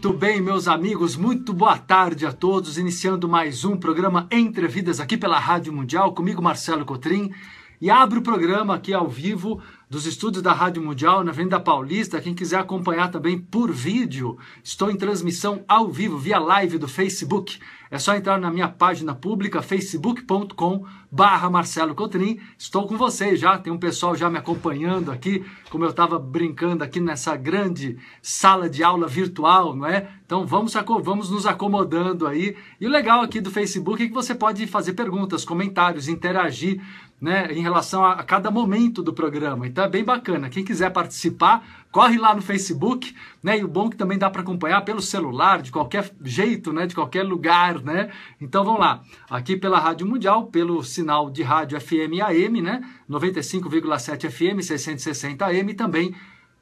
Muito bem, meus amigos, muito boa tarde a todos. Iniciando mais um programa Entre Vidas aqui pela Rádio Mundial, comigo Marcelo Cotrim e abre o programa aqui ao vivo dos estúdios da Rádio Mundial na Venda Paulista. Quem quiser acompanhar também por vídeo, estou em transmissão ao vivo via live do Facebook. É só entrar na minha página pública facebook.com barra Marcelo Cotrim. Estou com vocês já, tem um pessoal já me acompanhando aqui, como eu estava brincando aqui nessa grande sala de aula virtual, não é? Então vamos, vamos nos acomodando aí. E o legal aqui do Facebook é que você pode fazer perguntas, comentários, interagir né, em relação a, a cada momento do programa. Então é bem bacana. Quem quiser participar, corre lá no Facebook, né? E o bom é que também dá para acompanhar pelo celular, de qualquer jeito, né, de qualquer lugar, né? Então vamos lá. Aqui pela Rádio Mundial, pelo sinal de rádio FM né, e AM, né? 95,7 FM, 660 AM também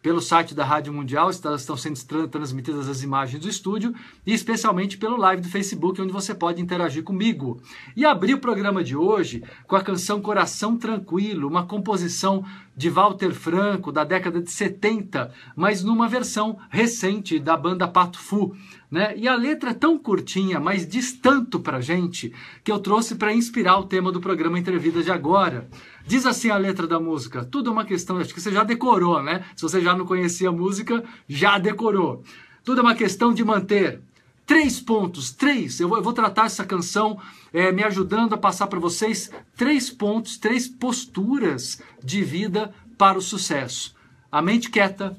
pelo site da Rádio Mundial estão sendo transmitidas as imagens do estúdio e especialmente pelo live do Facebook, onde você pode interagir comigo. E abri o programa de hoje com a canção Coração Tranquilo, uma composição de Walter Franco da década de 70, mas numa versão recente da banda Pato Fu. Né? E a letra é tão curtinha, mas diz tanto para gente, que eu trouxe para inspirar o tema do programa Entrevidas de agora. Diz assim a letra da música, tudo é uma questão, acho que você já decorou, né? Se você já não conhecia a música, já decorou. Tudo é uma questão de manter. Três pontos, três. Eu vou, eu vou tratar essa canção é, me ajudando a passar para vocês três pontos, três posturas de vida para o sucesso. A mente quieta,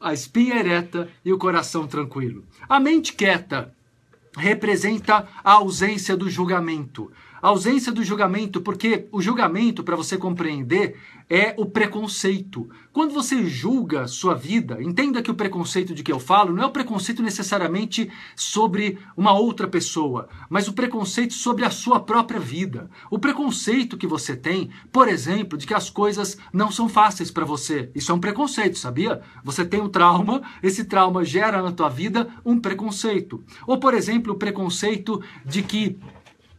a espinha ereta e o coração tranquilo. A mente quieta representa a ausência do julgamento. A ausência do julgamento, porque o julgamento, para você compreender, é o preconceito. Quando você julga sua vida, entenda que o preconceito de que eu falo não é o preconceito necessariamente sobre uma outra pessoa, mas o preconceito sobre a sua própria vida. O preconceito que você tem, por exemplo, de que as coisas não são fáceis para você. Isso é um preconceito, sabia? Você tem um trauma, esse trauma gera na tua vida um preconceito. Ou, por exemplo, o preconceito de que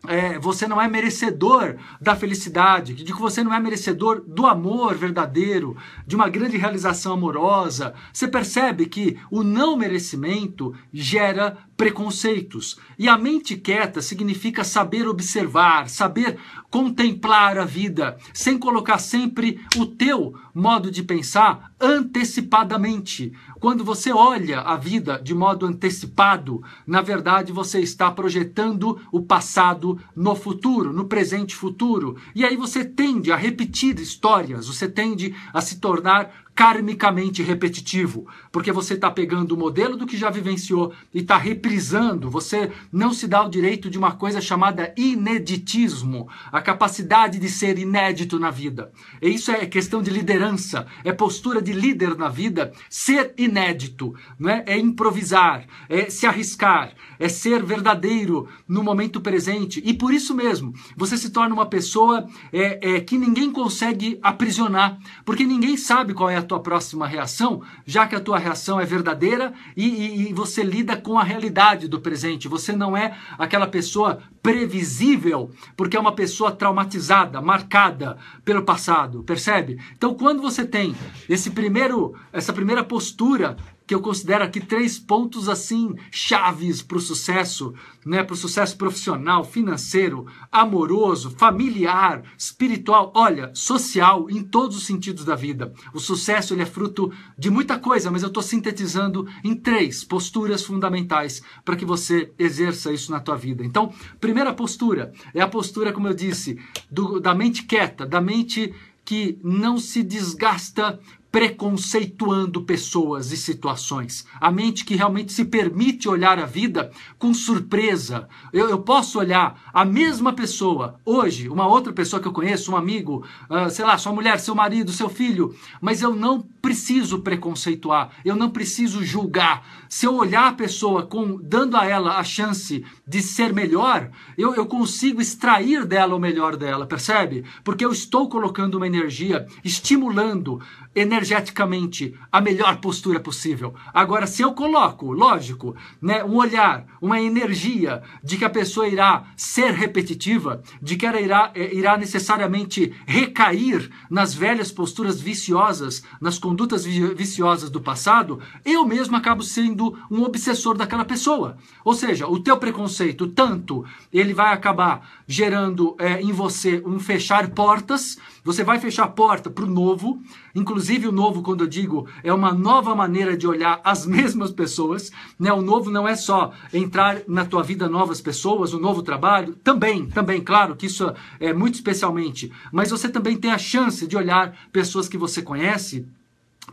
é, você não é merecedor da felicidade, de que você não é merecedor do amor verdadeiro, de uma grande realização amorosa. Você percebe que o não merecimento gera preconceitos. E a mente quieta significa saber observar, saber contemplar a vida, sem colocar sempre o teu modo de pensar antecipadamente. Quando você olha a vida de modo antecipado, na verdade você está projetando o passado no futuro, no presente futuro. E aí você tende a repetir histórias, você tende a se tornar karmicamente repetitivo, porque você está pegando o modelo do que já vivenciou e está reprisando. Você não se dá o direito de uma coisa chamada ineditismo, a capacidade de ser inédito na vida. E isso é questão de liderança, é postura de líder na vida, ser inédito, né? é improvisar, é se arriscar, é ser verdadeiro no momento presente. E por isso mesmo, você se torna uma pessoa é, é que ninguém consegue aprisionar, porque ninguém sabe qual é a a tua próxima reação, já que a tua reação é verdadeira e, e, e você lida com a realidade do presente. Você não é aquela pessoa previsível, porque é uma pessoa traumatizada, marcada pelo passado, percebe? Então, quando você tem esse primeiro, essa primeira postura que eu considero aqui três pontos assim chaves para o sucesso, né, para o sucesso profissional, financeiro, amoroso, familiar, espiritual, olha, social, em todos os sentidos da vida. O sucesso ele é fruto de muita coisa, mas eu estou sintetizando em três posturas fundamentais para que você exerça isso na tua vida. Então, primeira postura é a postura, como eu disse, do, da mente quieta, da mente que não se desgasta preconceituando pessoas e situações. A mente que realmente se permite olhar a vida com surpresa. Eu, eu posso olhar a mesma pessoa hoje, uma outra pessoa que eu conheço, um amigo, uh, sei lá, sua mulher, seu marido, seu filho, mas eu não preciso preconceituar, eu não preciso julgar. Se eu olhar a pessoa com, dando a ela a chance de ser melhor, eu, eu consigo extrair dela o melhor dela, percebe? Porque eu estou colocando uma energia, estimulando energia energeticamente a melhor postura possível. Agora, se eu coloco, lógico, né, um olhar, uma energia de que a pessoa irá ser repetitiva, de que ela irá, eh, irá necessariamente recair nas velhas posturas viciosas, nas condutas viciosas do passado, eu mesmo acabo sendo um obsessor daquela pessoa. Ou seja, o teu preconceito, tanto ele vai acabar gerando é, em você um fechar portas, você vai fechar a porta para o novo, Inclusive, o novo, quando eu digo, é uma nova maneira de olhar as mesmas pessoas. Né? O novo não é só entrar na tua vida novas pessoas, um novo trabalho. Também, também, claro que isso é muito especialmente. Mas você também tem a chance de olhar pessoas que você conhece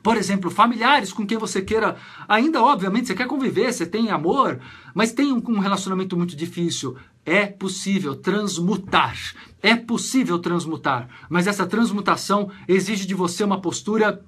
por exemplo, familiares com quem você queira, ainda obviamente você quer conviver, você tem amor, mas tem um, um, relacionamento muito difícil. É possível transmutar, é possível transmutar, mas essa transmutação exige de você uma postura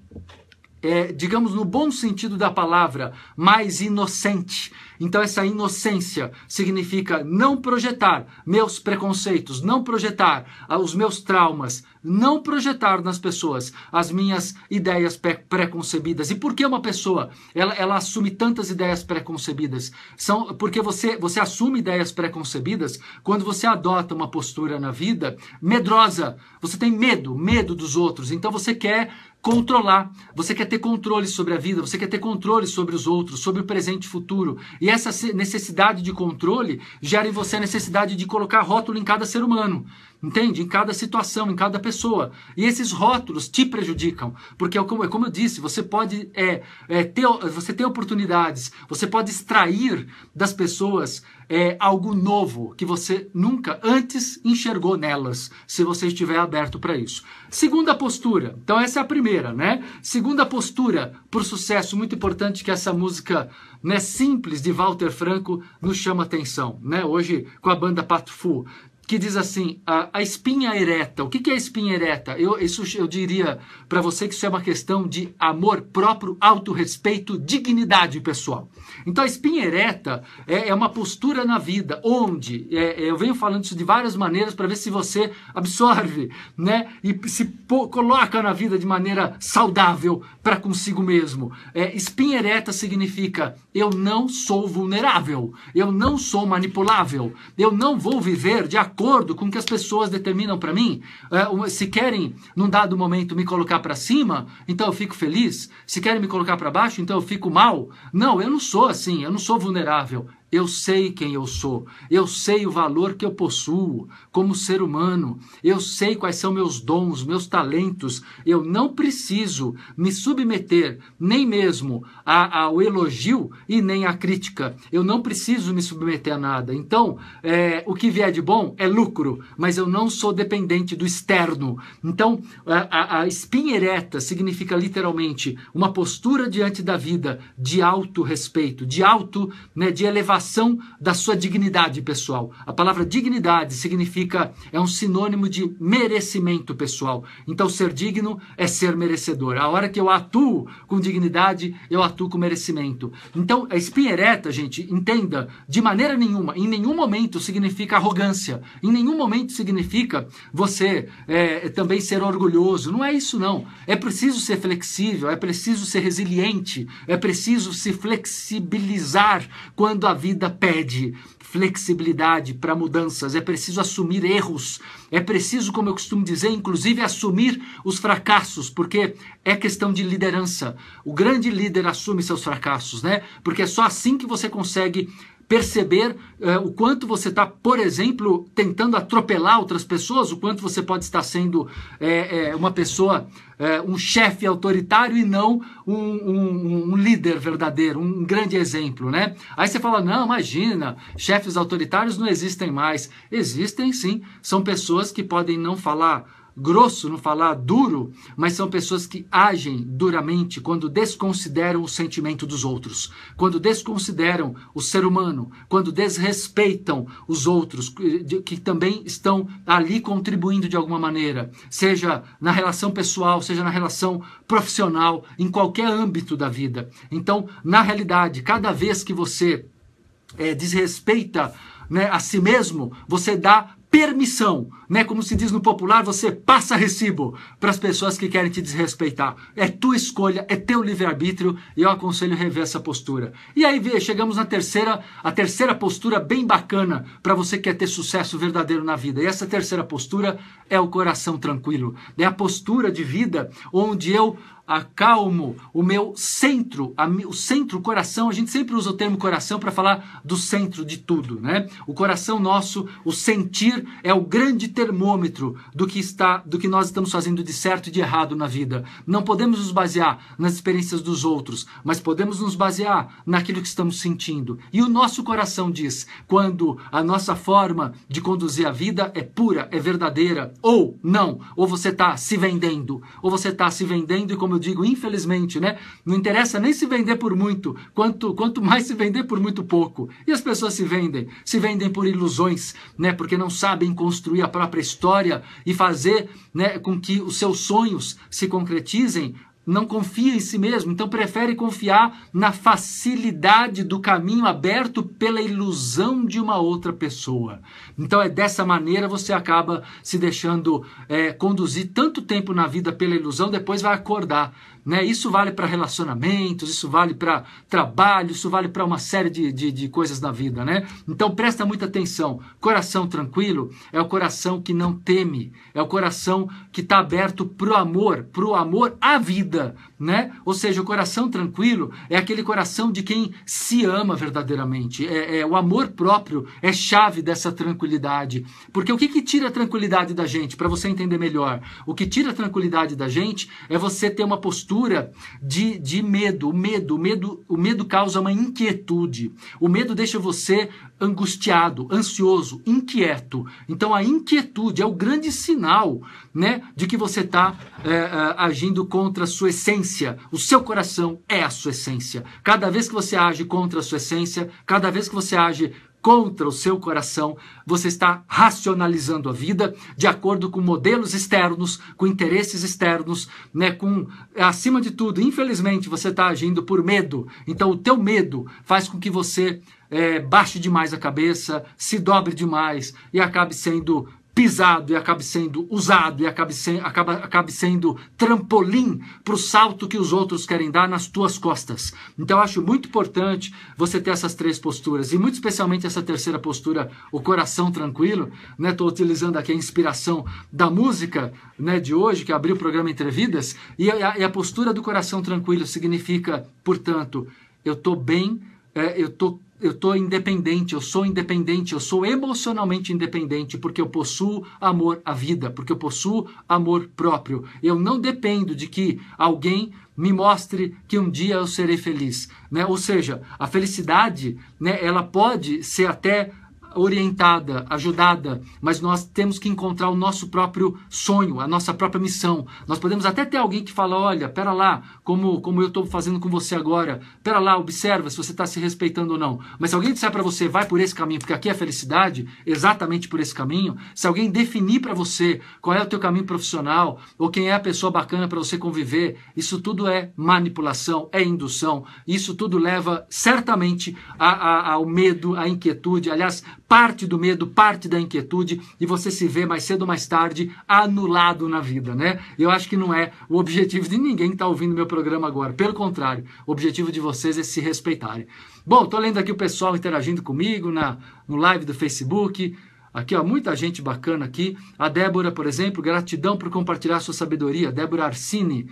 é, digamos no bom sentido da palavra, mais inocente. Então, essa inocência significa não projetar meus preconceitos, não projetar ah, os meus traumas, não projetar nas pessoas as minhas ideias preconcebidas. E por que uma pessoa ela, ela assume tantas ideias preconcebidas? São porque você, você assume ideias preconcebidas quando você adota uma postura na vida medrosa. Você tem medo, medo dos outros. Então, você quer controlar. Você quer ter controle sobre a vida, você quer ter controle sobre os outros, sobre o presente e futuro. E essa necessidade de controle gera em você a necessidade de colocar rótulo em cada ser humano entende? Em cada situação, em cada pessoa. E esses rótulos te prejudicam, porque é como, é como eu disse, você pode é, é, ter, você tem oportunidades, você pode extrair das pessoas é, algo novo que você nunca antes enxergou nelas, se você estiver aberto para isso. Segunda postura, então essa é a primeira, né? Segunda postura para o sucesso, muito importante que essa música né, simples de Walter Franco nos chama atenção, né? Hoje com a banda Pato Fu que diz assim: a, a espinha ereta. O que, que é espinha ereta? Eu, isso, eu diria para você que isso é uma questão de amor próprio, autorrespeito, dignidade pessoal. Então, a espinha ereta é, é uma postura na vida, onde é, é eu venho falando isso de várias maneiras para ver se você absorve né, e se pô, coloca na vida de maneira saudável para consigo mesmo. É, espinha ereta significa eu não sou vulnerável, eu não sou manipulável, eu não vou viver de acordo acordo com o que as pessoas determinam para mim. É, se querem, num dado momento, me colocar para cima, então eu fico feliz. Se querem me colocar para baixo, então eu fico mal. Não, eu não sou assim, eu não sou vulnerável. Eu sei quem eu sou, eu sei o valor que eu possuo como ser humano, eu sei quais são meus dons, meus talentos. Eu não preciso me submeter nem mesmo a, ao elogio e nem à crítica. Eu não preciso me submeter a nada. Então, é, o que vier de bom é lucro, mas eu não sou dependente do externo. Então, a, a, a espinha ereta significa literalmente uma postura diante da vida de alto respeito, de alto, né, de elevação preservação da sua dignidade pessoal. A palavra dignidade significa, é um sinônimo de merecimento pessoal. Então, ser digno é ser merecedor. A hora que eu atuo com dignidade, eu atuo com merecimento. Então, a espinha ereta, gente, entenda, de maneira nenhuma, em nenhum momento significa arrogância, em nenhum momento significa você é, também ser orgulhoso. Não é isso, não. É preciso ser flexível, é preciso ser resiliente, é preciso se flexibilizar quando a vida vida pede flexibilidade para mudanças, é preciso assumir erros, é preciso, como eu costumo dizer, inclusive assumir os fracassos, porque é questão de liderança. O grande líder assume seus fracassos, né? Porque é só assim que você consegue perceber eh, o quanto você está, por exemplo, tentando atropelar outras pessoas, o quanto você pode estar sendo eh, eh, uma pessoa, um chefe autoritário e não um, um, um, líder verdadeiro, um grande exemplo, né? Aí você fala, não, imagina, chefes autoritários não existem mais. Existem sim, são pessoas que podem não falar grosso, não falar duro, mas são pessoas que agem duramente quando desconsideram o sentimento dos outros, quando desconsideram o ser humano, quando desrespeitam os outros, que também estão ali contribuindo de alguma maneira, seja na relação pessoal, seja na relação profissional, em qualquer âmbito da vida. Então, na realidade, cada vez que você é, desrespeita né, a si mesmo, você dá permissão, né? Como se diz no popular, você passa recibo para as pessoas que querem te desrespeitar. É tua escolha, é teu livre-arbítrio e eu aconselho rever essa postura. E aí chegamos na terceira, a terceira postura bem bacana para você que quer ter sucesso verdadeiro na vida. E essa terceira postura é o coração tranquilo, é a postura de vida onde eu acalmo o meu centro, a, o centro, o coração. A gente sempre usa o termo coração para falar do centro de tudo, né? O coração nosso, o sentir é o grande termômetro do que está, do que nós estamos fazendo de certo e de errado na vida. Não podemos nos basear nas experiências dos outros, mas podemos nos basear naquilo que estamos sentindo. E o nosso coração diz quando a nossa forma de conduzir a vida é pura, é verdadeira ou não, ou você está se vendendo, ou você está se vendendo e como eu digo, infelizmente, né? Não interessa nem se vender por muito, quanto, quanto mais se vender por muito pouco. E as pessoas se vendem, se vendem por ilusões, né? Porque não sabem construir a própria história e fazer né, com que os seus sonhos se concretizem não confia em si mesmo, então prefere confiar na facilidade do caminho aberto pela ilusão de uma outra pessoa. Então é dessa maneira você acaba se deixando é, conduzir tanto tempo na vida pela ilusão, depois vai acordar né? Isso vale para relacionamentos, isso vale para trabalho, isso vale para uma série de, de, de, coisas na vida. Né? Então presta muita atenção. Coração tranquilo é o coração que não teme, é o coração que está aberto para o amor, para o amor à vida. Né? Ou seja, o coração tranquilo é aquele coração de quem se ama verdadeiramente. É, é o amor próprio é chave dessa tranquilidade. Porque o que, que tira a tranquilidade da gente? Para você entender melhor, o que tira a tranquilidade da gente é você ter uma postura mistura de, de medo. O medo, o medo, o medo causa uma inquietude. O medo deixa você angustiado, ansioso, inquieto. Então a inquietude é o grande sinal, né, de que você está é, eh, eh, agindo contra a sua essência. O seu coração é a sua essência. Cada vez que você age contra a sua essência, cada vez que você age contra o seu coração, você está racionalizando a vida de acordo com modelos externos, com interesses externos, né, com acima de tudo, infelizmente, você está agindo por medo. Então o teu medo faz com que você é, baixe demais a cabeça, se dobre demais e acabe sendo pisado e acabe sendo usado e acabe, se, acaba, acabe sendo trampolim para o salto que os outros querem dar nas tuas costas. Então eu acho muito importante você ter essas três posturas e muito especialmente essa terceira postura, o coração tranquilo. Estou né? utilizando aqui a inspiração da música né, de hoje, que abriu o programa Entrevidas, e a, e a postura do coração tranquilo significa, portanto, eu estou bem, é, eu estou eu estou independente, eu sou independente, eu sou emocionalmente independente, porque eu possuo amor à vida, porque eu possuo amor próprio. Eu não dependo de que alguém me mostre que um dia eu serei feliz. Né? Ou seja, a felicidade né, ela pode ser até orientada, ajudada, mas nós temos que encontrar o nosso próprio sonho, a nossa própria missão. Nós podemos até ter alguém que fala, olha, pera lá, como, como eu estou fazendo com você agora, pera lá, observa se você está se respeitando ou não. Mas se alguém disser para você, vai por esse caminho, porque aqui é felicidade, exatamente por esse caminho, se alguém definir para você qual é o teu caminho profissional, ou quem é a pessoa bacana para você conviver, isso tudo é manipulação, é indução, isso tudo leva certamente a, a, ao medo, à inquietude, aliás, parte do medo, parte da inquietude e você se vê mais cedo ou mais tarde anulado na vida, né? Eu acho que não é o objetivo de ninguém que está ouvindo meu programa agora. Pelo contrário, o objetivo de vocês é se respeitarem. Bom, tô lendo aqui o pessoal interagindo comigo na no live do Facebook. Aqui, ó, muita gente bacana aqui. A Débora, por exemplo, gratidão por compartilhar sua sabedoria. Débora Arcini.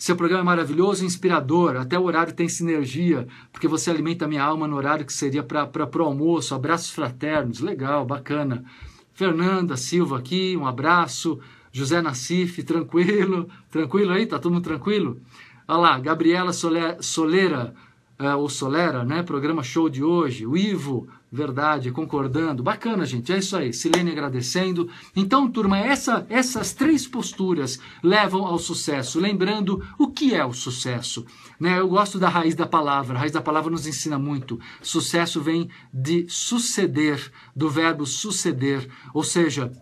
Seu programa é maravilhoso e inspirador, até o horário tem sinergia, porque você alimenta a minha alma no horário que seria para o almoço. Abraços fraternos, legal, bacana. Fernanda Silva aqui, um abraço. José Nassif, tranquilo, tranquilo aí? Tá todo mundo tranquilo? Olha lá, Gabriela Sole, Soleira uh, o Solera, né? Programa show de hoje, o Ivo, verdade, concordando. Bacana, gente. É isso aí. Silene agradecendo. Então, turma, essa, essas três posturas levam ao sucesso. Lembrando o que é o sucesso. Né? Eu gosto da raiz da palavra. A raiz da palavra nos ensina muito. Sucesso vem de suceder, do verbo suceder. Ou seja,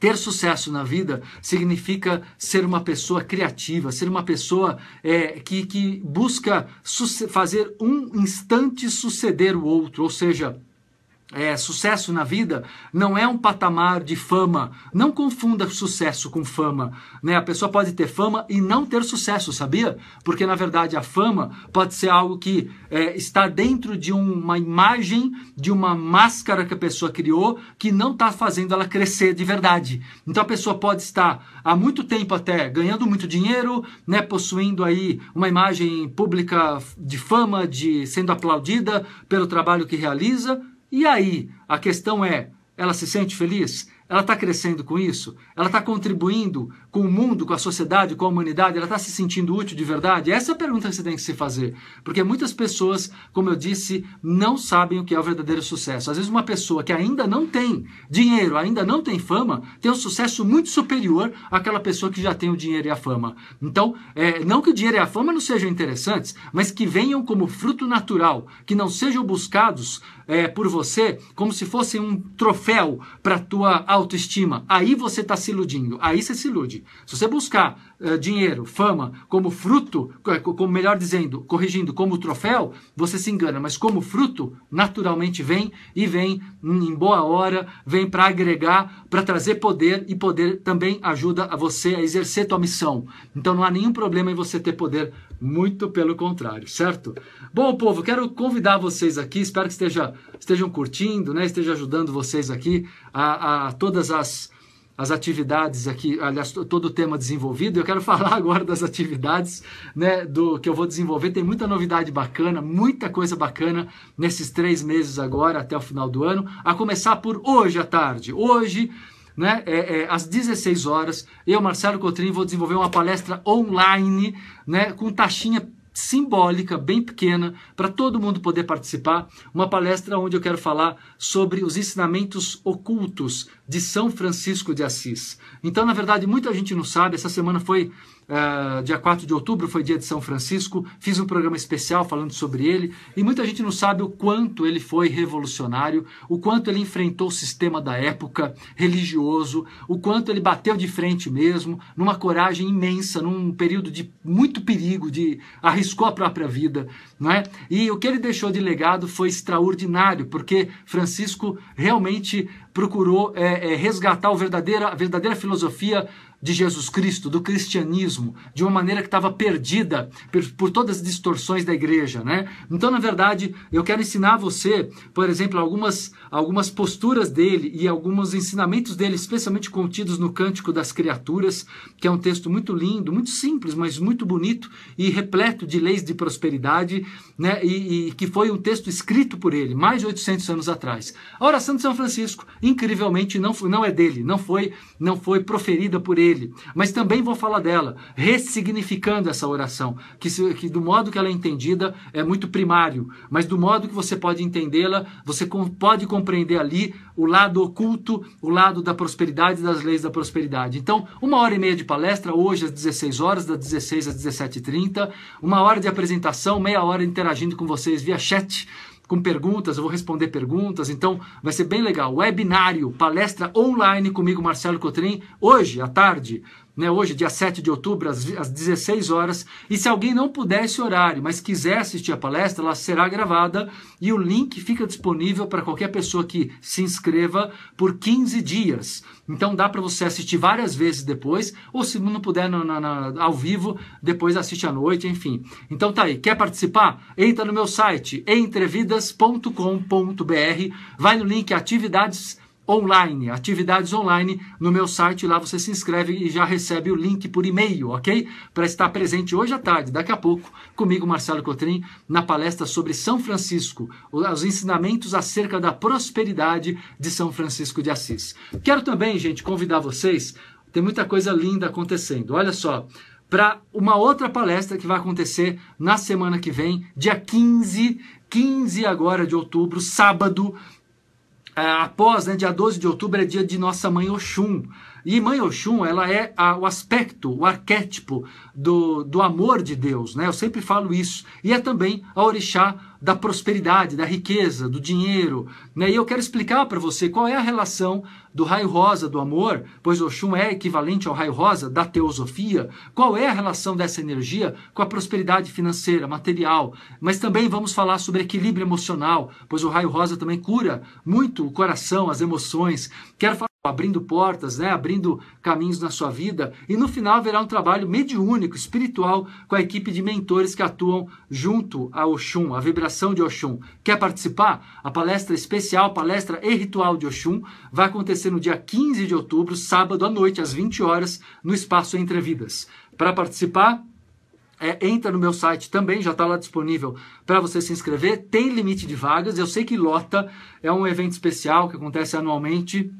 ter sucesso na vida significa ser uma pessoa criativa, ser uma pessoa é, que, que busca fazer um instante suceder o outro, ou seja, é, sucesso na vida não é um patamar de fama. Não confunda sucesso com fama. Né? A pessoa pode ter fama e não ter sucesso, sabia? Porque na verdade a fama pode ser algo que é, está dentro de uma imagem, de uma máscara que a pessoa criou, que não está fazendo ela crescer de verdade. Então a pessoa pode estar há muito tempo até ganhando muito dinheiro, né? possuindo aí uma imagem pública de fama, de sendo aplaudida pelo trabalho que realiza e aí, a questão é: ela se sente feliz? Ela está crescendo com isso? Ela está contribuindo com o mundo, com a sociedade, com a humanidade? Ela está se sentindo útil de verdade? Essa é a pergunta que você tem que se fazer. Porque muitas pessoas, como eu disse, não sabem o que é o verdadeiro sucesso. Às vezes, uma pessoa que ainda não tem dinheiro, ainda não tem fama, tem um sucesso muito superior àquela pessoa que já tem o dinheiro e a fama. Então, é, não que o dinheiro e a fama não sejam interessantes, mas que venham como fruto natural, que não sejam buscados é, por você como se fosse um troféu para a tua autoestima, aí você está se iludindo, aí você se ilude. Se você buscar uh, dinheiro, fama, como fruto, como melhor dizendo, corrigindo, como troféu, você se engana, mas como fruto, naturalmente vem e vem em boa hora, vem para agregar, para trazer poder e poder também ajuda a você a exercer tua missão. Então não há nenhum problema em você ter poder muito pelo contrário, certo? Bom, povo, quero convidar vocês aqui, espero que esteja, estejam curtindo, né? esteja ajudando vocês aqui a, a todas as, as atividades aqui, aliás, todo o tema desenvolvido. Eu quero falar agora das atividades né, do que eu vou desenvolver. Tem muita novidade bacana, muita coisa bacana nesses três meses agora, até o final do ano, a começar por hoje à tarde. Hoje né, é, é, às 16 horas. Eu, Marcelo Cotrim, vou desenvolver uma palestra online, né, com taxinha simbólica, bem pequena, para todo mundo poder participar. Uma palestra onde eu quero falar sobre os ensinamentos ocultos de São Francisco de Assis. Então, na verdade, muita gente não sabe. Essa semana foi Uh, dia 4 de outubro foi dia de São Francisco, fiz um programa especial falando sobre ele, e muita gente não sabe o quanto ele foi revolucionário, o quanto ele enfrentou o sistema da época religioso, o quanto ele bateu de frente mesmo, numa coragem imensa, num período de muito perigo, de arriscou a própria vida, não é? E o que ele deixou de legado foi extraordinário, porque Francisco realmente procurou é, é, resgatar a verdadeira filosofia de Jesus Cristo, do cristianismo, de uma maneira que estava perdida por, por, todas as distorções da igreja, né? Então, na verdade, eu quero ensinar você, por exemplo, algumas, algumas posturas dele e alguns ensinamentos dele, especialmente contidos no Cântico das Criaturas, que é um texto muito lindo, muito simples, mas muito bonito e repleto de leis de prosperidade, né? E, e que foi um texto escrito por ele, mais de 800 anos atrás. A oração de São Francisco, incrivelmente, não, foi, não é dele, não foi, não foi proferida por ele, dele, mas também vou falar dela, ressignificando essa oração, que, se, que do modo que ela é entendida é muito primário, mas do modo que você pode entendê-la, você com, pode compreender ali o lado oculto, o lado da prosperidade, das leis da prosperidade. Então, uma hora e meia de palestra, hoje às 16 horas, das 16 às 17h30, uma hora de apresentação, meia hora interagindo com vocês via chat com perguntas, eu vou responder perguntas, então vai ser bem legal. Webinário, palestra online comigo, Marcelo Cotrim, hoje à tarde, né, hoje, dia 7 de outubro, às, às 16 horas. E se alguém não puder esse horário, mas quiser assistir a palestra, ela será gravada e o link fica disponível para qualquer pessoa que se inscreva por 15 dias. Então dá para você assistir várias vezes depois, ou se não puder no, na, ao vivo, depois assiste à noite, enfim. Então tá aí, quer participar? Entra no meu site, entrevidas.com.br, vai no link Atividades online, atividades online no meu site. Lá você se inscreve e já recebe o link por e-mail, ok? Para estar presente hoje à tarde, daqui a pouco, comigo, Marcelo Cotrim, na palestra sobre São Francisco, os ensinamentos acerca da prosperidade de São Francisco de Assis. Quero também, gente, convidar vocês. Tem muita coisa linda acontecendo. Olha só para uma outra palestra que vai acontecer na semana que vem, dia 15, 15 agora de outubro, sábado, é, após, né, dia 12 de outubro, é dia de Nossa Mãe Oxum. E Mãe Oxum, ela é a, o aspecto, o arquétipo do, do amor de Deus, né? Eu sempre falo isso. E é também a orixá da prosperidade, da riqueza, do dinheiro. Né? E eu quero explicar para você qual é a relação do raio rosa do amor, pois Oxum é equivalente ao raio rosa da teosofia. Qual é a relação dessa energia com a prosperidade financeira, material? Mas também vamos falar sobre equilíbrio emocional, pois o raio rosa também cura muito o coração, as emoções. Quero falar abrindo portas, né, abrindo caminhos na sua vida. E no final haverá um trabalho mediúnico, espiritual, com a equipe de mentores que atuam junto a Oxum, a vibração de Oxum. Quer participar? A palestra especial, palestra e ritual de Oxum, vai acontecer no dia 15 de outubro, sábado à noite, às 20 horas, no espaço Entre Vidas. Para participar, é, entra no meu site também, já está lá disponível para você se inscrever. Tem limite de vagas, eu sei que lota, é um evento especial que acontece anualmente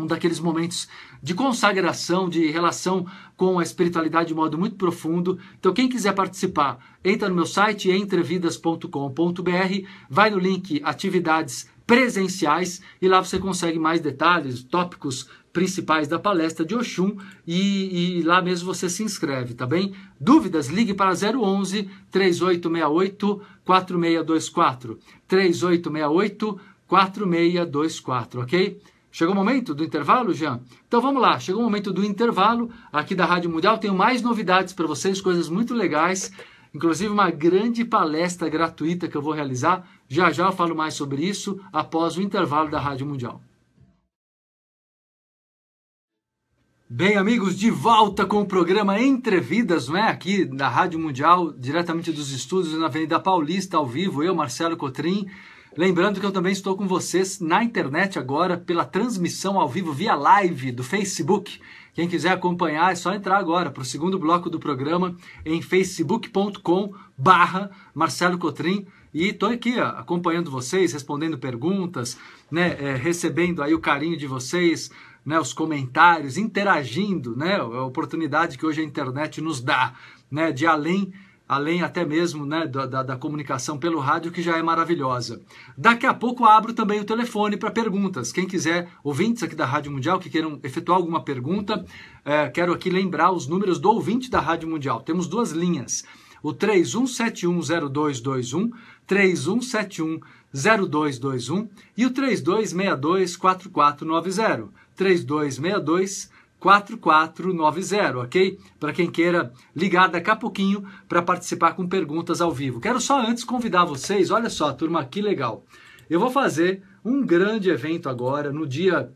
um daqueles momentos de consagração, de relação com a espiritualidade de modo muito profundo. Então, quem quiser participar, entra no meu site entrevidas.com.br, vai no link Atividades Presenciais e lá você consegue mais detalhes, tópicos principais da palestra de Oxum e, e lá mesmo você se inscreve, tá bem? Dúvidas? Ligue para 011 3868 4624 3868 4624, ok? Chegou o momento do intervalo, Jean? Então vamos lá, chegou o momento do intervalo aqui da Rádio Mundial. Tenho mais novidades para vocês, coisas muito legais, inclusive uma grande palestra gratuita que eu vou realizar. Já já eu falo mais sobre isso após o intervalo da Rádio Mundial. Bem, amigos, de volta com o programa Entrevidas, né? Aqui na Rádio Mundial, diretamente dos estúdios na Avenida Paulista, ao vivo, eu, Marcelo Cotrim Lembrando que eu também estou com vocês na internet agora pela transmissão ao vivo via live do Facebook. Quem quiser acompanhar é só entrar agora para o segundo bloco do programa em facebook.com barra Marcelo Cotrim. E estou aqui ó, acompanhando vocês, respondendo perguntas, né, é, recebendo aí o carinho de vocês, né, os comentários, interagindo, né, a oportunidade que hoje a internet nos dá, né, de além além até mesmo né, da, da, da, comunicação pelo rádio, que já é maravilhosa. Daqui a pouco abro também o telefone para perguntas. Quem quiser, ouvintes aqui da Rádio Mundial, que queiram efetuar alguma pergunta, é, quero aqui lembrar os números do ouvinte da Rádio Mundial. Temos duas linhas, o 31710221, 31710221 e o 32624490, 3262 4490, ok? Para quem queira ligar daqui a pouquinho para participar com perguntas ao vivo. Quero só antes convidar vocês, olha só, turma, que legal. Eu vou fazer um grande evento agora, no dia.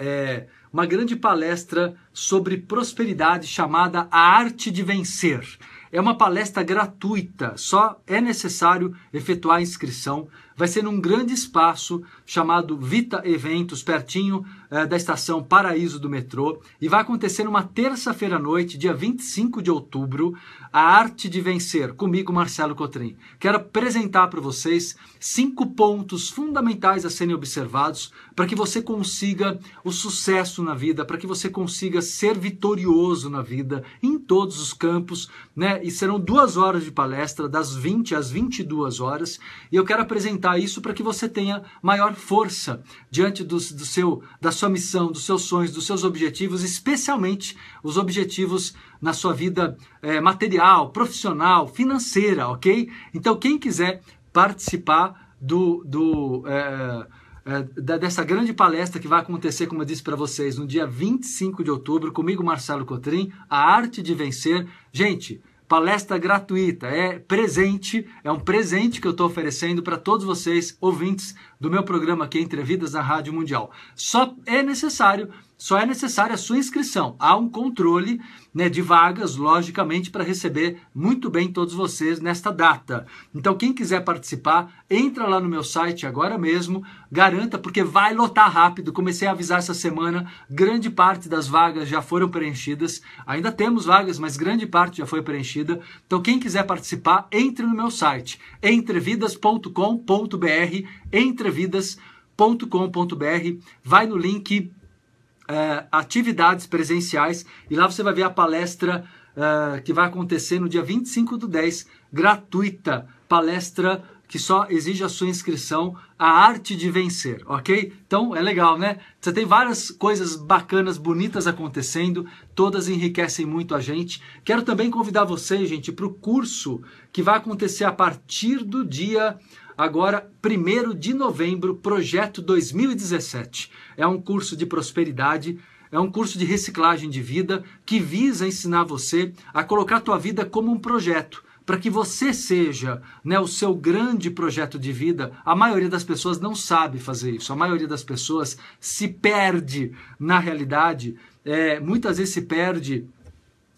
É, uma grande palestra sobre prosperidade chamada A Arte de Vencer. É uma palestra gratuita, só é necessário efetuar a inscrição vai ser num grande espaço chamado Vita Eventos, pertinho eh, da estação Paraíso do metrô, e vai acontecer numa terça-feira à noite, dia 25 de outubro, A Arte de Vencer, comigo, Marcelo Cotrim. Quero apresentar para vocês cinco pontos fundamentais a serem observados para que você consiga o sucesso na vida, para que você consiga ser vitorioso na vida, em todos os campos, né? E serão duas horas de palestra, das 20 às 22 horas, e eu quero apresentar isso para que você tenha maior força diante do, do seu, da sua missão, dos seus sonhos, dos seus objetivos, especialmente os objetivos na sua vida é, material, profissional, financeira, ok? Então, quem quiser participar do, do é, é, dessa grande palestra que vai acontecer, como eu disse para vocês, no dia 25 de outubro, comigo, Marcelo Cotrim, A Arte de Vencer. Gente, palestra gratuita, é presente, é um presente que eu estou oferecendo para todos vocês, ouvintes do meu programa aqui Entre Vidas na Rádio Mundial. Só é necessário só é necessária a sua inscrição. Há um controle né, de vagas, logicamente, para receber muito bem todos vocês nesta data. Então, quem quiser participar, entra lá no meu site agora mesmo, garanta, porque vai lotar rápido. Comecei a avisar essa semana, grande parte das vagas já foram preenchidas. Ainda temos vagas, mas grande parte já foi preenchida. Então, quem quiser participar, entre no meu site, entrevidas.com.br, entrevidas.com.br, vai no link é, atividades presenciais e lá você vai ver a palestra é, que vai acontecer no dia 25 do 10, gratuita, palestra que só exige a sua inscrição, a arte de vencer, ok? Então é legal, né? Você tem várias coisas bacanas, bonitas acontecendo, todas enriquecem muito a gente. Quero também convidar vocês, gente, para o curso que vai acontecer a partir do dia Agora, 1 de novembro, Projeto 2017. É um curso de prosperidade, é um curso de reciclagem de vida que visa ensinar você a colocar a tua vida como um projeto para que você seja né, o seu grande projeto de vida, a maioria das pessoas não sabe fazer isso. A maioria das pessoas se perde na realidade, é, muitas vezes se perde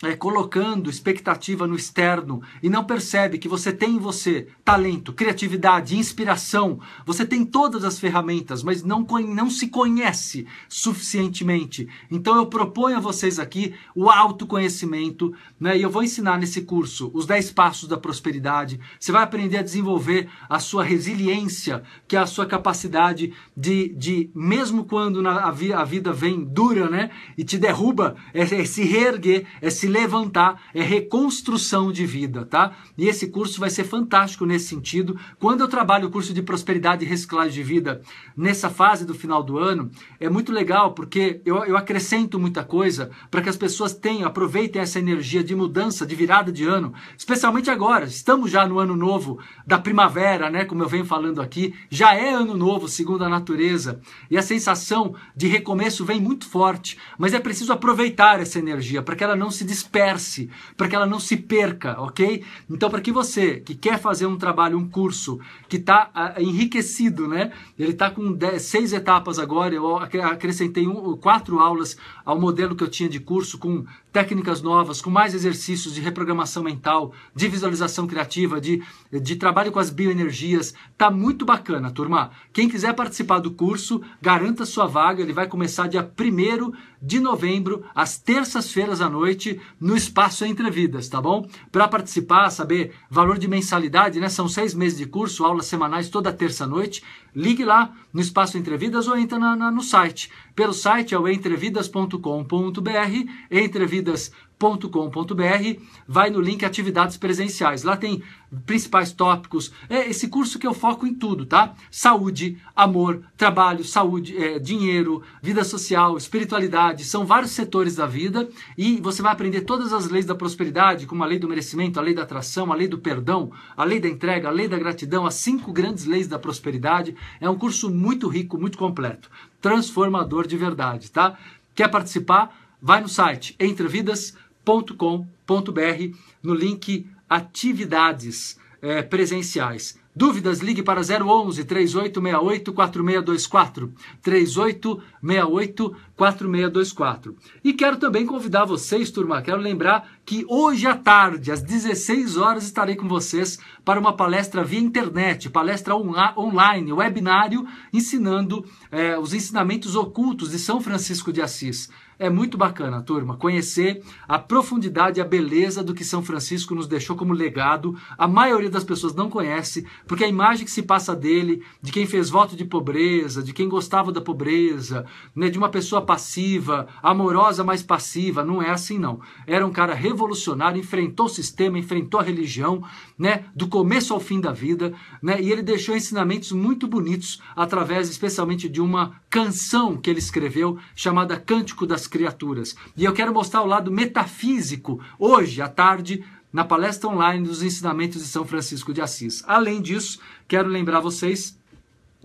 é, colocando expectativa no externo e não percebe que você tem em você talento, criatividade, inspiração, você tem todas as ferramentas, mas não, não se conhece suficientemente. Então eu proponho a vocês aqui o autoconhecimento, né? E eu vou ensinar nesse curso os 10 passos da prosperidade. Você vai aprender a desenvolver a sua resiliência, que é a sua capacidade de, de mesmo quando na, a, vi, a vida vem dura, né? E te derruba, é, é se reerguer, é se levantar, é reconstrução de vida, tá? E esse curso vai ser fantástico nesse sentido. Quando eu trabalho o curso de prosperidade e reciclagem de vida nessa fase do final do ano, é muito legal porque eu, eu acrescento muita coisa para que as pessoas tenham, aproveitem essa energia de mudança, de virada de ano, especialmente agora. Estamos já no ano novo da primavera, né? Como eu venho falando aqui, já é ano novo, segundo a natureza. E a sensação de recomeço vem muito forte, mas é preciso aproveitar essa energia para que ela não se disperse, para que ela não se perca, ok? Então, para que você que quer fazer um trabalho, um curso que está enriquecido, né? Ele está com dez, seis etapas agora, eu acrescentei um, quatro aulas ao modelo que eu tinha de curso, com técnicas novas, com mais exercícios de reprogramação mental, de visualização criativa, de, de trabalho com as bioenergias. Tá muito bacana, turma. Quem quiser participar do curso, garanta sua vaga, ele vai começar dia 1 de novembro, às terças-feiras à noite, no Espaço Entre Vidas, tá bom? Para participar, saber valor de mensalidade, né? São seis meses de curso, aulas aulas semanais toda terça-noite. Ligue lá no Espaço Entrevidas ou entre na, na, no site. Pelo site é o entrevidas.com.br, entrevidas.com.br www.ecom.br, vai no link atividades presenciais. Lá tem principais tópicos. É esse curso que eu foco em tudo, tá? Saúde, amor, trabalho, saúde, é, dinheiro, vida social, espiritualidade. São vários setores da vida e você vai aprender todas as leis da prosperidade, como a lei do merecimento, a lei da atração, a lei do perdão, a lei da entrega, a lei da gratidão, as cinco grandes leis da prosperidade. É um curso muito rico, muito completo, transformador de verdade, tá? Quer participar? Vai no site entrevidas.com.br com.br no link Atividades é, Presenciais. Dúvidas, ligue para 011 3868 4624. 3868 4624. E quero também convidar vocês, turma, quero lembrar que hoje à tarde, às 16 horas, estarei com vocês para uma palestra via internet, palestra on online, webinário, ensinando é, os ensinamentos ocultos de São Francisco de Assis. É muito bacana, turma, conhecer a profundidade e a beleza do que São Francisco nos deixou como legado. A maioria das pessoas não conhece, porque a imagem que se passa dele, de quem fez voto de pobreza, de quem gostava da pobreza, né, de uma pessoa passiva, amorosa, mas passiva, não é assim não. Era um cara revolucionário, enfrentou o sistema, enfrentou a religião, né, do começo ao fim da vida, né, e ele deixou ensinamentos muito bonitos através especialmente de uma canção que ele escreveu chamada Cântico das Criaturas. E eu quero mostrar o lado metafísico hoje à tarde na palestra online dos ensinamentos de São Francisco de Assis. Além disso, quero lembrar vocês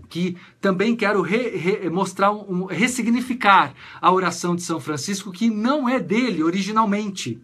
que também quero re, re, mostrar, um, um, ressignificar a oração de São Francisco, que não é dele originalmente.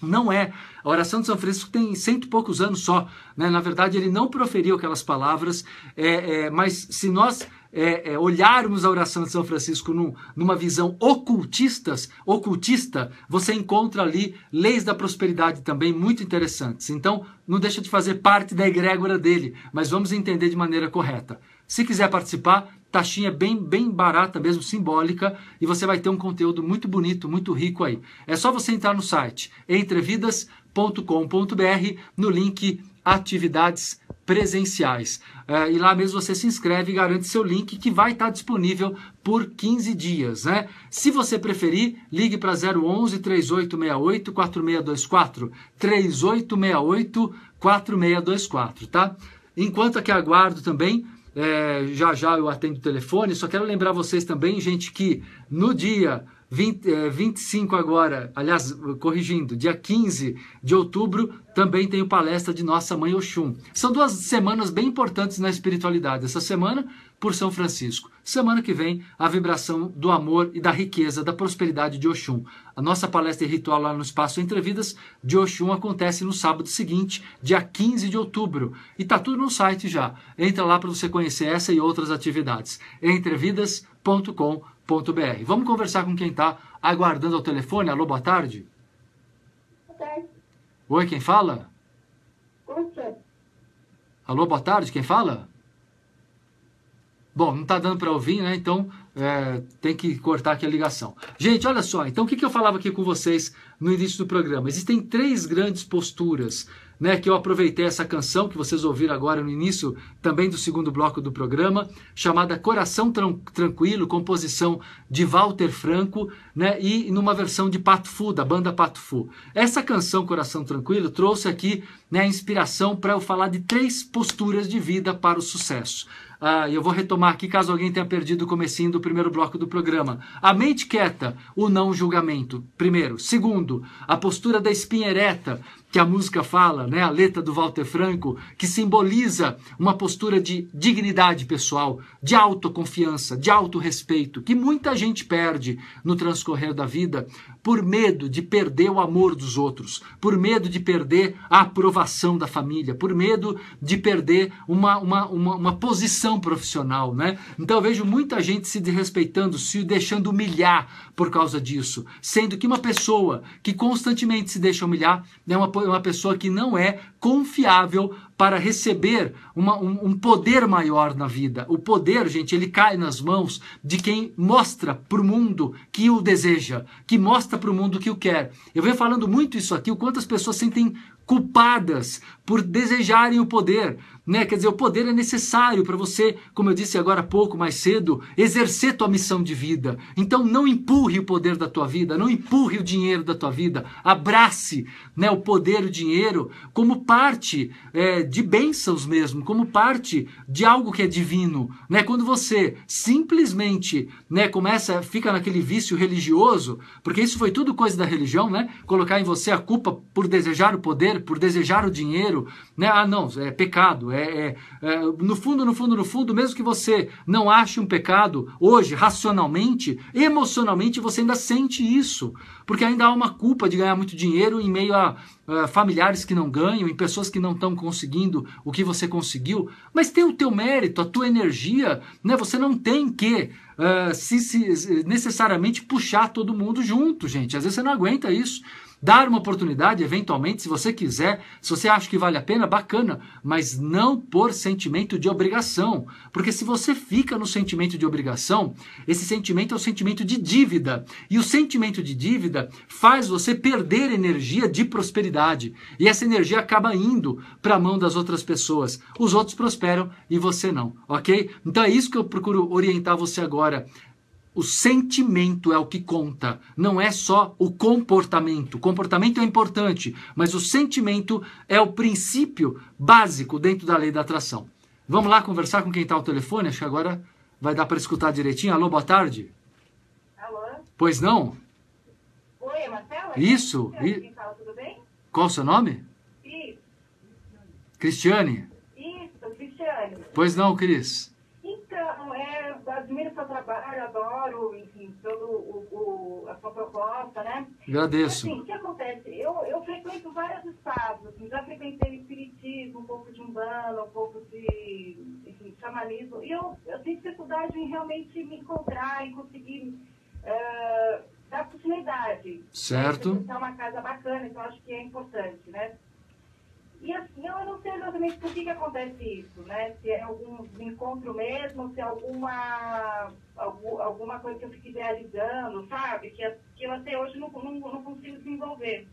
Não é. A oração de São Francisco tem cento e poucos anos só. Né? Na verdade, ele não proferiu aquelas palavras, é, é, mas se nós é, é, olharmos a oração de São Francisco num, numa visão ocultistas, ocultista, você encontra ali leis da prosperidade também muito interessantes. Então, não deixa de fazer parte da egrégora dele, mas vamos entender de maneira correta. Se quiser participar, taxinha é bem, bem barata mesmo, simbólica, e você vai ter um conteúdo muito bonito, muito rico aí. É só você entrar no site entrevidas.com.br no link atividades presenciais. É, e lá mesmo você se inscreve e garante seu link que vai estar disponível por 15 dias. Né? Se você preferir, ligue para 011 3868 4624 3868 4624, tá? Enquanto aqui aguardo também, é, já já eu atendo o telefone, só quero lembrar vocês também, gente, que no dia 20, 25 eh, agora, aliás, corrigindo, dia 15 de outubro, também tenho palestra de Nossa Mãe Oxum. São duas semanas bem importantes na espiritualidade. Essa semana, por São Francisco. Semana que vem, a vibração do amor e da riqueza, da prosperidade de Oxum. A nossa palestra e ritual lá no Espaço Entrevidas de Oxum acontece no sábado seguinte, dia 15 de outubro. E tá tudo no site já. Entra lá para você conhecer essa e outras atividades. Entrevidas.com.br Vamos conversar com quem está aguardando ao telefone. Alô, boa tarde. Boa tarde. Oi, quem fala? Lúcia. Alô, boa tarde, quem fala? Bom, não está dando para ouvir, né? Então é, tem que cortar aqui a ligação. Gente, olha só. Então, o que, que eu falava aqui com vocês no início do programa? Existem três grandes posturas né, que eu aproveitei essa canção que vocês ouviram agora no início também do segundo bloco do programa, chamada Coração Tran Tranquilo, composição de Walter Franco, né, e numa versão de Pato Fu, da banda Pato Fu. Essa canção Coração Tranquilo trouxe aqui né, a inspiração para eu falar de três posturas de vida para o sucesso. Ah, eu vou retomar aqui caso alguém tenha perdido o comecinho do primeiro bloco do programa. A mente quieta, o não julgamento, primeiro. Segundo, a postura da espinha ereta, que a música fala, né? a letra do Walter Franco, que simboliza uma postura de dignidade pessoal, de autoconfiança, de autorrespeito, que muita gente perde no transcorrer da vida por medo de perder o amor dos outros, por medo de perder a aprovação da família, por medo de perder uma, uma, uma, uma posição profissional. Né? Então eu vejo muita gente se desrespeitando, se deixando humilhar por causa disso, sendo que uma pessoa que constantemente se deixa humilhar é uma uma pessoa que não é confiável para receber uma, um, um, poder maior na vida. O poder, gente, ele cai nas mãos de quem mostra para o mundo que o deseja, que mostra para o mundo que o quer. Eu venho falando muito isso aqui, o quanto as pessoas sentem culpadas por desejarem o poder, né? Quer dizer, o poder é necessário para você, como eu disse agora há pouco, mais cedo, exercer tua missão de vida. Então não empurre o poder da tua vida, não empurre o dinheiro da tua vida. Abrace né, o poder, o dinheiro, como parte é, de bênçãos mesmo, como parte de algo que é divino. Né? Quando você simplesmente né, começa, fica naquele vício religioso, porque isso foi tudo coisa da religião, né? Colocar em você a culpa por desejar o poder, por desejar o dinheiro, né? Ah, não, é pecado, é é, é, é, no fundo, no fundo, no fundo, mesmo que você não ache um pecado hoje, racionalmente, emocionalmente, você ainda sente isso. Porque ainda há uma culpa de ganhar muito dinheiro em meio a, a familiares que não ganham, em pessoas que não estão conseguindo o que você conseguiu. Mas tem o teu mérito, a tua energia, né? Você não tem que uh, se, se necessariamente puxar todo mundo junto, gente. Às vezes você não aguenta isso. Dar uma oportunidade, eventualmente, se você quiser, se você acha que vale a pena, bacana, mas não por sentimento de obrigação. Porque se você fica no sentimento de obrigação, esse sentimento é o sentimento de dívida. E o sentimento de dívida faz você perder energia de prosperidade. E essa energia acaba indo para a mão das outras pessoas. Os outros prosperam e você não, ok? Então é isso que eu procuro orientar você agora o sentimento é o que conta, não é só o comportamento. O comportamento é importante, mas o sentimento é o princípio básico dentro da lei da atração. Vamos lá conversar com quem está ao telefone? Acho que agora vai dar para escutar direitinho. Alô, boa tarde. Alô? Pois não? Oi, é Marcela? Isso. É e... Fala, tudo bem? Qual o seu nome? Cris. Cristiane. Isso, Cristiane. Pois não, Cris primeiro seu trabalho, adoro, enfim, o a sua proposta, né? Agradeço. Assim, o que acontece? Eu, eu frequento vários espaços, assim, já frequentei espiritismo, um pouco de umbanda, um pouco de enfim, xamanismo, e eu, eu tenho dificuldade em realmente me encontrar e conseguir uh, dar continuidade. Certo. Então, é uma casa bacana, então acho que é importante, né? E assim, eu não sei exatamente por que, que acontece isso, né? Se é algum encontro mesmo, se é alguma, alguma coisa que eu fico idealizando, sabe? Que, que eu até hoje não, não, não consigo desenvolver.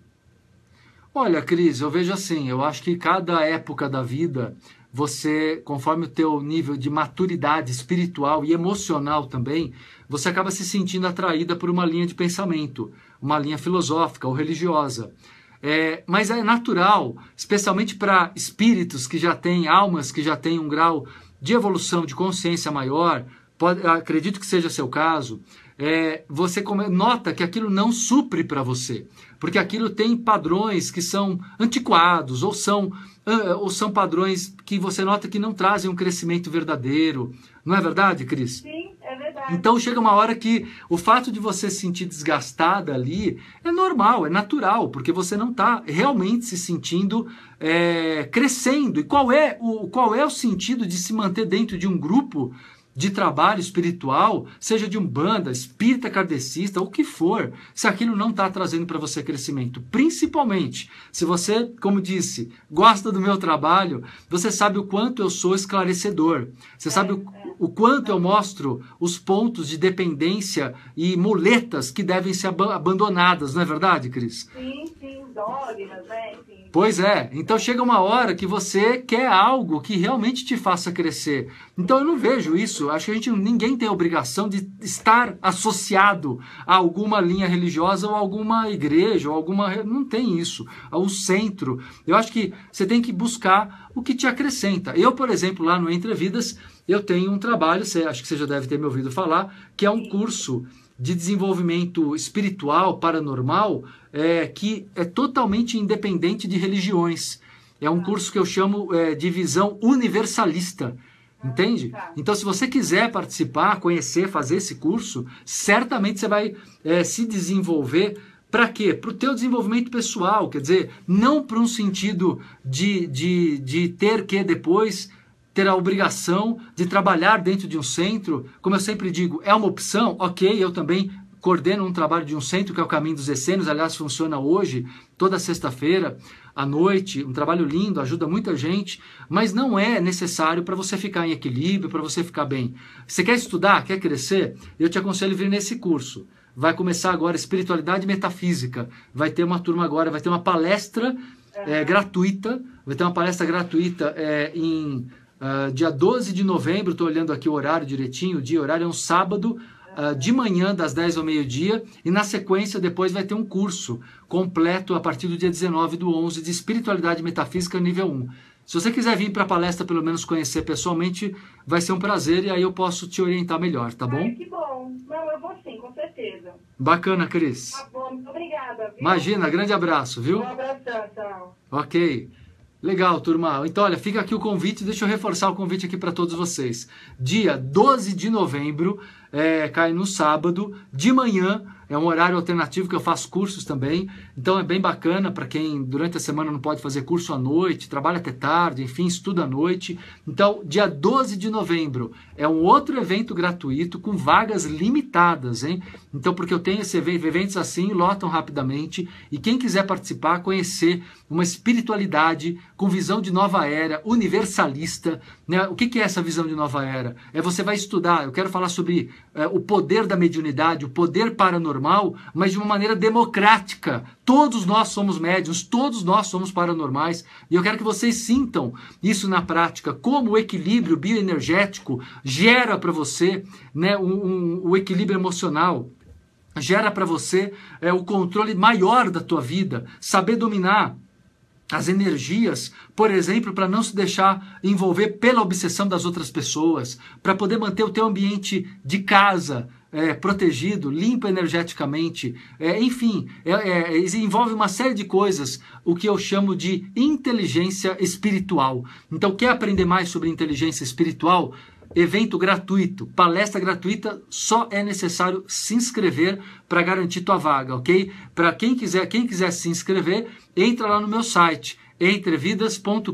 Olha, Cris, eu vejo assim, eu acho que cada época da vida, você, conforme o teu nível de maturidade espiritual e emocional também, você acaba se sentindo atraída por uma linha de pensamento, uma linha filosófica ou religiosa. É, mas é natural, especialmente para espíritos que já têm, almas que já têm um grau de evolução de consciência maior, pode, acredito que seja seu caso, é, você nota que aquilo não supre para você, porque aquilo tem padrões que são antiquados ou são, ou são padrões que você nota que não trazem um crescimento verdadeiro. Não é verdade, Cris? Sim, então chega uma hora que o fato de você se sentir desgastada ali é normal, é natural, porque você não está realmente se sentindo é, crescendo. E qual é, o, qual é o sentido de se manter dentro de um grupo de trabalho espiritual, seja de umbanda, espírita kardecista, o que for, se aquilo não está trazendo para você crescimento. Principalmente se você, como disse, gosta do meu trabalho, você sabe o quanto eu sou esclarecedor, você sabe o, o quanto eu mostro os pontos de dependência e muletas que devem ser ab abandonadas, não é verdade, Cris? Sim, sim, dogmas, né? Sim. Pois é, então chega uma hora que você quer algo que realmente te faça crescer. Então eu não vejo isso. Acho que a gente, ninguém tem a obrigação de estar associado a alguma linha religiosa ou alguma igreja ou alguma. Não tem isso. É o centro. Eu acho que você tem que buscar o que te acrescenta. Eu, por exemplo, lá no Entre Vidas, eu tenho um trabalho, você, acho que você já deve ter me ouvido falar, que é um curso de desenvolvimento espiritual, paranormal, é, que é totalmente independente de religiões. É um curso que eu chamo é, de visão universalista. Entende? Tá. Então, se você quiser participar, conhecer, fazer esse curso, certamente você vai é, se desenvolver. Para quê? Para o teu desenvolvimento pessoal, quer dizer, não para um sentido de, de, de ter que depois ter a obrigação de trabalhar dentro de um centro. Como eu sempre digo, é uma opção, ok, eu também coordeno um trabalho de um centro que é o Caminho dos Essênios, aliás, funciona hoje, toda sexta-feira à noite, um trabalho lindo, ajuda muita gente, mas não é necessário para você ficar em equilíbrio, para você ficar bem. Você quer estudar, quer crescer? Eu te aconselho a vir nesse curso. Vai começar agora Espiritualidade Metafísica. Vai ter uma turma agora, vai ter uma palestra é, gratuita. Vai ter uma palestra gratuita é, em uh, dia 12 de novembro. Estou olhando aqui o horário direitinho, o dia horário é um sábado uh, de manhã, das 10 ao meio-dia, e na sequência depois vai ter um curso completo a partir do dia 19 do 11 de Espiritualidade Metafísica nível 1. Se você quiser vir para a palestra, pelo menos conhecer pessoalmente, vai ser um prazer e aí eu posso te orientar melhor, tá bom? Ai, que bom. Não, eu vou sim, com certeza. Bacana, Cris. Tá bom, muito obrigada. Viu? Imagina, grande abraço, viu? Um abraço, tchau. Ok. Legal, turma. Então, olha, fica aqui o convite. Deixa eu reforçar o convite aqui para todos vocês. Dia 12 de novembro, é, cai no sábado, de manhã, é um horário alternativo que eu faço cursos também, então é bem bacana para quem durante a semana não pode fazer curso à noite, trabalha até tarde, enfim, estuda à noite. Então, dia 12 de novembro, é um outro evento gratuito com vagas limitadas, hein? Então, porque eu tenho esse evento, eventos assim lotam rapidamente e quem quiser participar, conhecer uma espiritualidade com visão de nova era, universalista, né? O que, que é essa visão de nova era? É você vai estudar, eu quero falar sobre é, o poder da mediunidade, o poder paranormal, mas de uma maneira democrática, Todos nós somos médios, todos nós somos paranormais, e eu quero que vocês sintam isso na prática, como o equilíbrio bioenergético gera para você né, um, um, o equilíbrio emocional, gera para você é, o controle maior da tua vida, saber dominar as energias, por exemplo, para não se deixar envolver pela obsessão das outras pessoas, para poder manter o teu ambiente de casa é, protegido, limpo energeticamente, é, enfim, é, é envolve uma série de coisas, o que eu chamo de inteligência espiritual. Então, quer aprender mais sobre inteligência espiritual? Evento gratuito, palestra gratuita, só é necessário se inscrever para garantir tua vaga, ok? Para quem quiser, quem quiser se inscrever, entra lá no meu site entrevidas.com.br,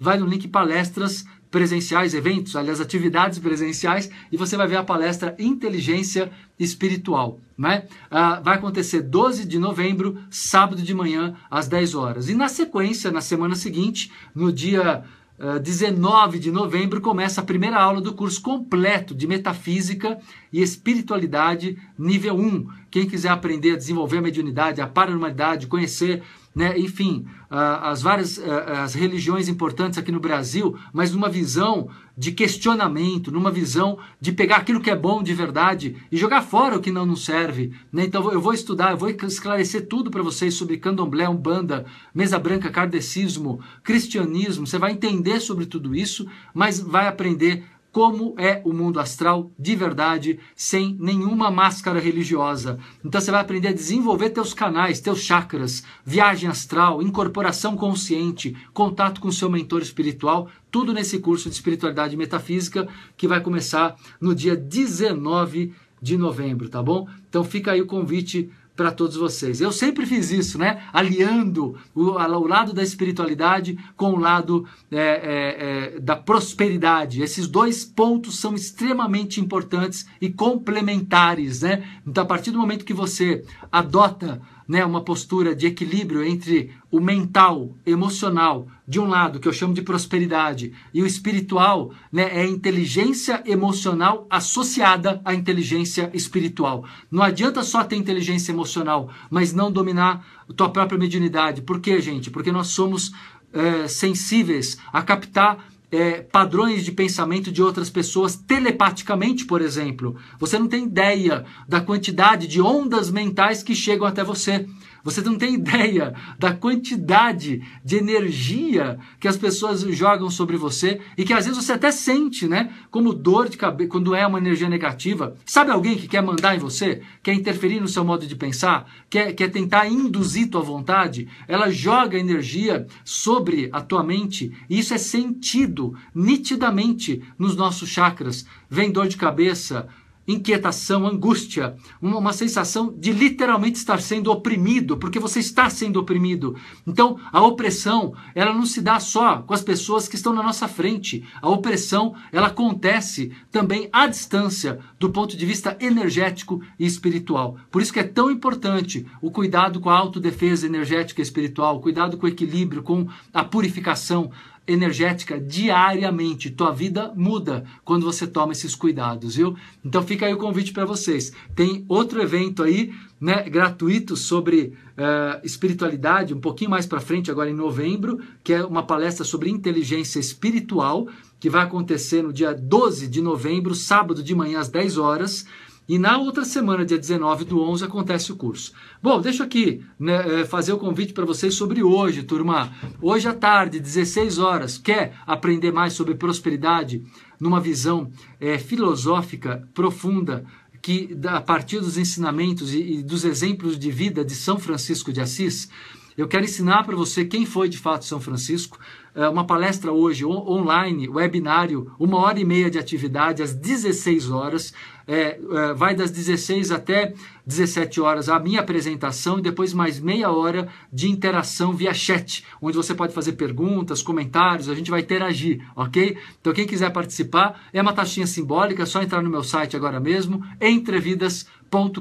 vai no link palestras presenciais, eventos, aliás, atividades presenciais, e você vai ver a palestra Inteligência Espiritual. Né? Ah, vai acontecer 12 de novembro, sábado de manhã, às 10 horas. E na sequência, na semana seguinte, no dia. Uh, ah, 19 de novembro começa a primeira aula do curso completo de Metafísica e Espiritualidade nível 1. Quem quiser aprender a desenvolver a mediunidade, a paranormalidade, conhecer né? enfim, as várias as religiões importantes aqui no Brasil, mas numa visão de questionamento, numa visão de pegar aquilo que é bom de verdade e jogar fora o que não nos serve. Né? Então eu vou estudar, eu vou esclarecer tudo para vocês sobre candomblé, umbanda, mesa branca, kardecismo, cristianismo. Você vai entender sobre tudo isso, mas vai aprender como é o mundo astral de verdade, sem nenhuma máscara religiosa. Então você vai aprender a desenvolver teus canais, teus chakras, viagem astral, incorporação consciente, contato com seu mentor espiritual, tudo nesse curso de espiritualidade e metafísica que vai começar no dia 19 de novembro, tá bom? Então fica aí o convite para todos vocês. Eu sempre fiz isso, né? Aliando o, o lado da espiritualidade com o lado é, é, é, da prosperidade. Esses dois pontos são extremamente importantes e complementares, né? Então, a partir do momento que você adota né, uma postura de equilíbrio entre o mental, emocional, de um lado, que eu chamo de prosperidade, e o espiritual, né, é inteligência emocional associada à inteligência espiritual. Não adianta só ter inteligência emocional, mas não dominar tua própria mediunidade. Por quê, gente? Porque nós somos é, sensíveis a captar é, padrões de pensamento de outras pessoas telepaticamente, por exemplo. Você não tem ideia da quantidade de ondas mentais que chegam até você. Você não tem ideia da quantidade de energia que as pessoas jogam sobre você e que às vezes você até sente, né? Como dor de cabeça, quando é uma energia negativa. Sabe alguém que quer mandar em você? Quer interferir no seu modo de pensar? Quer, quer tentar induzir tua vontade? Ela joga energia sobre a tua mente e isso é sentido nitidamente nos nossos chakras. Vem dor de cabeça, inquietação, angústia, uma, uma, sensação de literalmente estar sendo oprimido, porque você está sendo oprimido. Então, a opressão, ela não se dá só com as pessoas que estão na nossa frente. A opressão, ela acontece também à distância, do ponto de vista energético e espiritual. Por isso que é tão importante o cuidado com a autodefesa energética e espiritual, o cuidado com o equilíbrio, com a purificação energética diariamente. Tua vida muda quando você toma esses cuidados, viu? Então fica aí o convite para vocês. Tem outro evento aí, né, gratuito sobre uh, espiritualidade, um pouquinho mais para frente, agora em novembro, que é uma palestra sobre inteligência espiritual, que vai acontecer no dia 12 de novembro, sábado de manhã às 10 horas. E na outra semana, dia 19 do 11, acontece o curso. Bom, deixa aqui né, eh, fazer o convite para vocês sobre hoje, turma. Hoje à tarde, 16 horas, quer aprender mais sobre prosperidade numa visão é, filosófica profunda? Que a partir dos ensinamentos e, e dos exemplos de vida de São Francisco de Assis, eu quero ensinar para você quem foi de fato São Francisco. Eh, uma palestra hoje online, webinário, uma hora e meia de atividade às 16 horas é, é, vai das 16 até 17 horas a minha apresentação e depois mais meia hora de interação via chat, onde você pode fazer perguntas, comentários, a gente vai interagir, ok? Então quem quiser participar, é uma taxinha simbólica, é só entrar no meu site agora mesmo, entrevidas.com.br,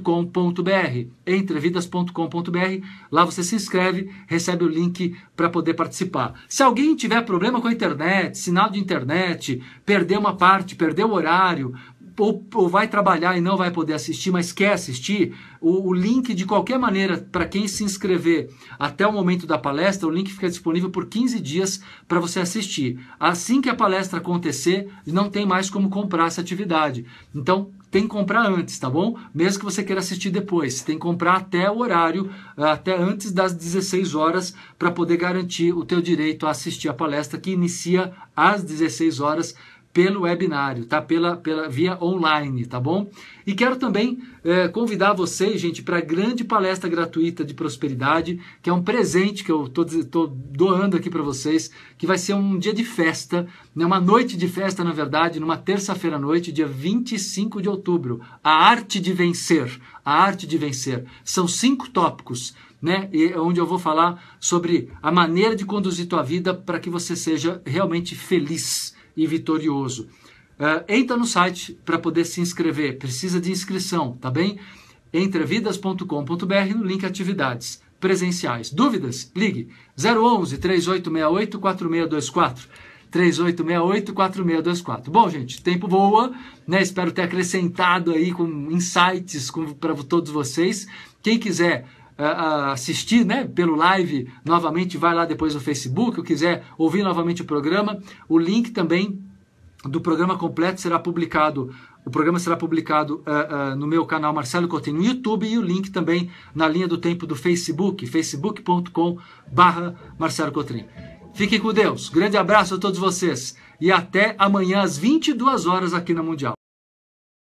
entrevidas.com.br, lá você se inscreve, recebe o link para poder participar. Se alguém tiver problema com a internet, sinal de internet, perder uma parte, perder o horário, ou, ou, vai trabalhar e não vai poder assistir, mas quer assistir, o, o link, de qualquer maneira, para quem se inscrever até o momento da palestra, o link fica disponível por 15 dias para você assistir. Assim que a palestra acontecer, não tem mais como comprar essa atividade. Então, tem que comprar antes, tá bom? Mesmo que você queira assistir depois, tem que comprar até o horário, eh, até antes das 16 horas, para poder garantir o teu direito a assistir a palestra que inicia às 16 horas pelo webinário, tá? Pela, pela via online, tá bom? E quero também é, convidar vocês, gente, para a grande palestra gratuita de prosperidade, que é um presente que eu estou doando aqui para vocês, que vai ser um dia de festa, né? uma noite de festa, na verdade, numa terça-feira à noite, dia 25 de outubro. A arte de vencer. A arte de vencer. São cinco tópicos. Né? E é onde eu vou falar sobre a maneira de conduzir tua vida para que você seja realmente feliz, e vitorioso. Uh, entra no site para poder se inscrever, precisa de inscrição, tá bem? Entrevidas.com.br no link Atividades Presenciais. Dúvidas? Ligue 011 3868 4624. 3868-4624. Bom, gente, tempo boa, né? Espero ter acrescentado aí com insights para todos vocês. Quem quiser assistir né, pelo live novamente, vai lá depois no Facebook, ou quiser ouvir novamente o programa, o link também do programa completo será publicado. O programa será publicado uh, uh, no meu canal Marcelo Coutinho no YouTube e o link também na linha do tempo do Facebook, facebook.com barra Marcelo Coutinho. Fiquem com Deus, grande abraço a todos vocês e até amanhã às 22 horas aqui na Mundial.